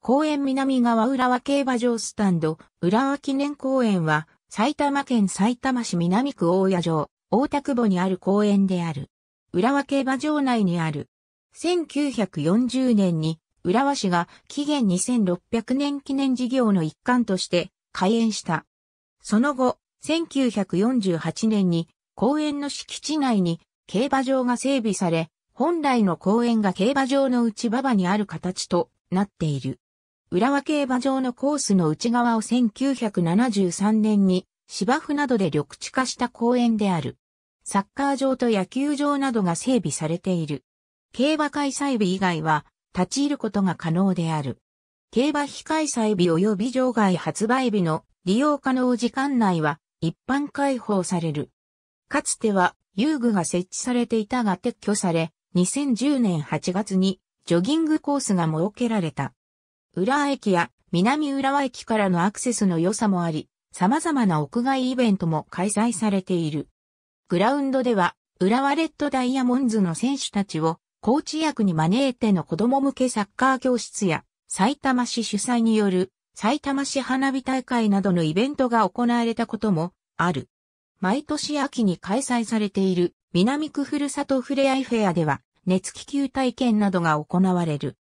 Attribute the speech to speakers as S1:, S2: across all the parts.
S1: 公園南側浦和競馬場スタンド、浦和記念公園は、
S2: 埼玉県埼玉市南区大谷城、大田久保にある公園である。浦和競馬場内にある。1940年に、浦和市が紀元2600年記念事業の一環として開園した。その後、1948年に公園の敷地内に競馬場が整備され、本来の公園が競馬場の内馬場にある形となっている。浦和競馬場のコースの内側を1973年に芝生などで緑地化した公園である。サッカー場と野球場などが整備されている。競馬開催日以外は立ち入ることが可能である。競馬非開催日及び場外発売日の利用可能時間内は一般開放される。かつては遊具が設置されていたが撤去され、2010年8月にジョギングコースが設けられた。浦和駅や南浦和駅からのアクセスの良さもあり、様々な屋外イベントも開催されている。グラウンドでは、浦和レッドダイヤモンズの選手たちを、コーチ役に招いての子供向けサッカー教室や、埼玉市主催による、埼玉市花火大会などのイベントが行われたこともある。毎年秋に開催されている南区ふるさとふれあいフェアでは熱気球体験などが行われる。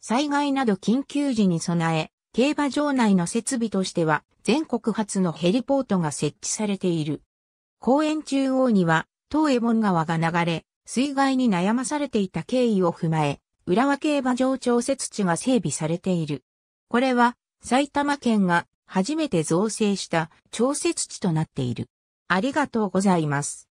S2: 災害など緊急時に備え、競馬場内の設備としては全国初のヘリポートが設置されている。公園中央には、東エボン川が流れ、水害に悩まされていた経緯を踏まえ、浦和競馬場調節地が整備されている。これは、埼玉県が初めて造成した調
S1: 節地となっている。ありがとうございます。